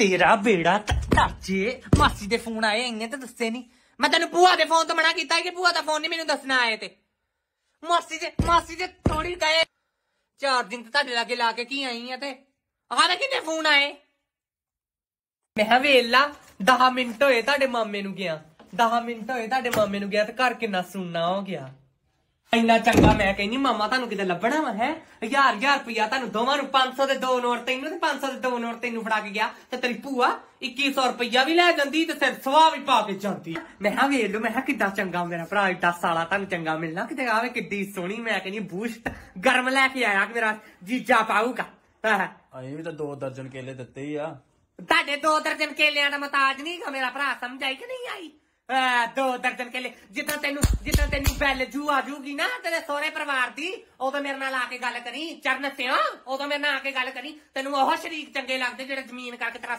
ਤੇਰਾ ਬੇੜਾ ਧਰਜੇ ਮਾਸੀ ਦੇ ਫੋਨ ਆਏ ਇੰਨੇ ਤਾਂ ਦੱਸੇ ਨਹੀਂ ਮੈਂ ਤੈਨੂੰ ਭੂਆ ਦੇ ਫੋਨ ਤੋਂ ਮਨਾ ਕੀਤਾ ਕਿ ਭੂਆ ਦਾ ਫੋਨ ਨਹੀਂ ਮੈਨੂੰ ਦੱਸਣਾ ਆਏ ਤੇ ਮਾਸੀ ਦੇ ਮਾਸੀ ਦੇ ਥੋੜੀ ਗਏ ਚਾਰ ਦਿਨ ਤੇ ਤੁਹਾਡੇ ਲਾਗੇ ਲਾ ਕੇ ਕੀ ਆਈ ਆ ਤੇ ਆਹ ਤਾਂ ਕਿੰਨੇ ਫੋਨ ਆਏ ਮੈਂ ਕਿਹਾ ਵੇਲਾ 10 ਮਿੰਟ ਹੋਏ ਤੁਹਾਡੇ ਮਾਮੇ ਨੂੰ ਗਿਆ 10 ਮਿੰਟ ਹੋਏ ਤੁਹਾਡੇ ਮਾਮੇ ਨੂੰ ਗਿਆ ਤੇ ਘਰ ਕਿੰਨਾ ਸੁਣਨਾ ਹੋ ਗਿਆ ਇੰਨਾ ਚੰਗਾ ਮੈਂ ਕਹਿੰਨੀ ਮਾਮਾ ਤੁਹਾਨੂੰ ਕਿਤੇ ਲੱਭਣਾ ਵਾ ਹੈ 1000 1000 ਰੁਪਇਆ ਤੁਹਾਨੂੰ ਦੋਵਾਂ ਨੂੰ 500 ਦੇ ਦੋ ਨੋਟ ਤੈਨੂੰ ਤੇ 500 ਦੇ ਦੋ ਨੋਟ ਤੈਨੂੰ ਫੜਾ ਕੇ ਗਿਆ ਤੇ ਤੇਰੀ ਭੂਆ 2100 ਰੁਪਈਆ ਵੀ ਲੈ ਜਾਂਦੀ ਤੇ ਸਿਰ ਸਵਾ ਵੀ ਪਾ ਕੇ ਜਾਂਦੀ ਮੈਂ ਹਾਂ ਵੇਖ ਲਓ ਮੈਂ ਹਾਂ ਕਿੱਦਾਂ ਚੰਗਾ ਮੇਰਾ ਭਰਾ ਇੱਡਾ ਸਾਲਾ ਤੁਹਾਨੂੰ ਚੰਗਾ ਮਿਲਣਾ ਕਿਤੇ ਆਵੇ ਕਿੱਡੀ ਸੋਹਣੀ ਮੈਂ ਕਹਿੰਨੀ ਬੂਸ਼ਟ ਗਰਮ ਲੈ ਕੇ ਆਇਆ ਕਿ ਮੇਰਾ ਜੀਜਾ ਪਾਊਗਾ ਅਸੀਂ ਵੀ ਤਾਂ ਦੋ ਦਰਜਨ ਕੇਲੇ ਦਿੱਤੇ ਹੀ ਆ ਤੁਹਾਡੇ ਦੋ ਦਰਜਨ ਕੇਲਿਆਂ ਦਾ ਮਤਾਜ ਨਹੀਂਗਾ ਮੇਰਾ ਭਰਾ ਸਮਝਾਈ ਕਿ ਨਹੀਂ ਆਈ ਦੋ ਦਰਜਨ ਲਈ ਜਿੱਦਾਂ ਤੈਨੂੰ ਜਿੱਦਾਂ ਤੈਨੂੰ ਬੈਲ ਜੂ ਆ ਜੂਗੀ ਨਾ ਤੇਰੇ ਸਹੁਰੇ ਪਰਿਵਾਰ ਦੀ ਉਦੋਂ ਮੇਰੇ ਨਾਲ ਆ ਕੇ ਗੱਲ ਕਰੀ ਚਰਨ ਸਿਓ ਉਦੋਂ ਮੇਰੇ ਨਾਲ ਆ ਕੇ ਗੱਲ ਕਰੀ ਤੈਨੂੰ ਉਹ ਸ਼ਰੀਕ ਚੰਗੇ ਲੱਗਦੇ ਜਿਹੜੇ ਜ਼ਮੀਨ ਕਰਕੇ ਤੇਰਾ